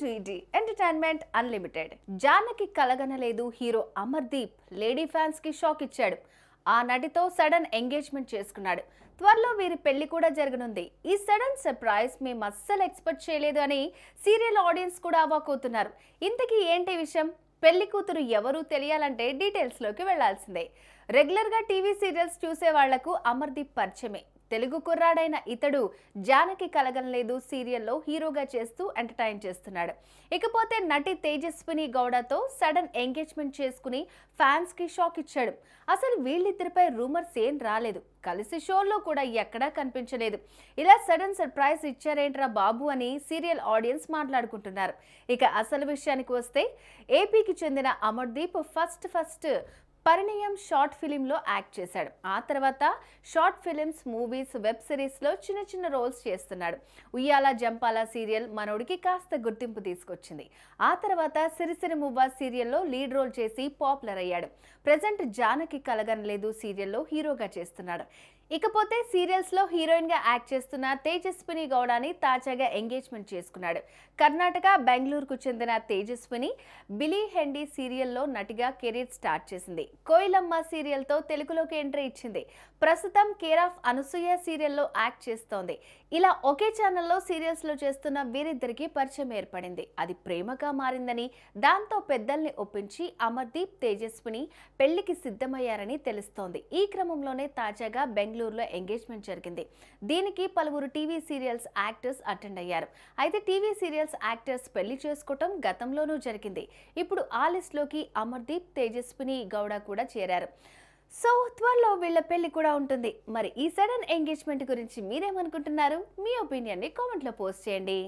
MTD entertainment unlimited Janaki Kalaganaledu hero Amardeep lady fans కి shock ఇచ్చాడు ఆ నటితో సడన్ ఎంగేజ్మెంట్ చేసుకున్నాడు త్వరలో వీరి పెళ్లి కూడా జరగనుంది ఈ సడన్ సర్ప్రైజ్ మేము అస్సలు ఎక్స్పెక్ట్ చేయలేదు అని సీరియల్ ఆడియన్స్ కూడా అవాకవుతున్నారు ఇంతకీ ఏంటి విషయం పెళ్లి కూతురు ఎవరు తెలియాలంటే డీటెయిల్స్లోకి వెళ్లాల్సిందే రెగ్యులర్గా టీవీ సీరియల్స్ చూసే వాళ్లకు అమర్దీప్ పరిచయమే తెలుగు కుర్రాడైన ఇతడు జానకి కలగనలేదు సీరియల్లో హీరోగా చేస్తూ ఎంటర్టైన్ చేస్తున్నాడు ఇకపోతే నటి తేజస్విని గౌడతో సడన్ ఎంగేజ్మెంట్ చేసుకుని ఫ్యాన్స్కి షాక్ ఇచ్చాడు అసలు వీళ్ళిద్దరిపై రూమర్స్ ఏం రాలేదు కలిసి షోలో కూడా ఎక్కడా కనిపించలేదు ఇలా సడన్ సర్ప్రైజ్ ఇచ్చారేంట్రా బాబు అని సీరియల్ ఆడియన్స్ మాట్లాడుకుంటున్నారు ఇక అసలు విషయానికి వస్తే ఏపీకి చెందిన Amardeep first first Parinayam short ఫిలింలో యాక్ట్ చేశాడు ఆ తర్వాత షార్ట్ ఫిలిమ్స్ మూవీస్ వెబ్ సిరీస్లో చిన్న చిన్న రోల్స్ చేస్తున్నాడు ఉయ్యాల జంపాల సీరియల్ మనోడికి కాస్త గుర్తింపు తీసుకొచ్చింది ఆ తర్వాత సిరిసిరి మువ్వా సీరియల్లో లీడ్ రోల్ చేసి పాపులర్ అయ్యాడు ప్రజెంట్ జానకి కలగనలేదు సీరియల్లో హీరోగా చేస్తున్నాడు ఇకపోతే సీరియల్స్లో హీరోయిన్గా యాక్ట్ చేస్తున్న తేజస్విని గౌడని తాజాగా ఎంగేజ్మెంట్ చేసుకున్నాడు కర్ణాటక బెంగళూరుకు చెందిన తేజస్విని బిలీ హెండీ సీరియల్లో నటిగా కెరీర్ స్టార్ట్ చేసింది కోయిలమ్మ సీరియల్తో తెలుగులోకి ఎంట్రీ ఇచ్చింది ప్రస్తుతం కేర్ ఆఫ్ అనసూయ సీరియల్లో యాక్ట్ చేస్తోంది ఇలా ఒకే ఛానల్లో సీరియల్స్లో చేస్తున్న వీరిద్దరికి పరిచయం ఏర్పడింది అది ప్రేమగా మారిందని దాంతో పెద్దల్ని ఒప్పించి అమర్దీప్ తేజస్విని పెళ్లికి సిద్ధమయ్యారని తెలుస్తోంది ఈ క్రమంలోనే తాజాగా బెంగళూరు బెంగళూరులో ఎంగేజ్మెంట్ జరిగింది దీనికి పలువురు టీవీ సీరియల్స్ యాక్టర్స్ అటెండ్ అయ్యారు అయితే టీవీ సీరియల్స్ యాక్టర్స్ పెళ్లి చేసుకోవటం గతంలోనూ జరిగింది ఇప్పుడు ఆ లిస్టులోకి అమర్దీప్ తేజస్విని గౌడ కూడా చేరారు సో త్వరలో వీళ్ళ పెళ్లి కూడా ఉంటుంది మరి ఈ సడన్ ఎంగేజ్మెంట్ గురించి మీరేమనుకుంటున్నారు మీ ఒపీనియన్ని కామెంట్లో పోస్ట్ చేయండి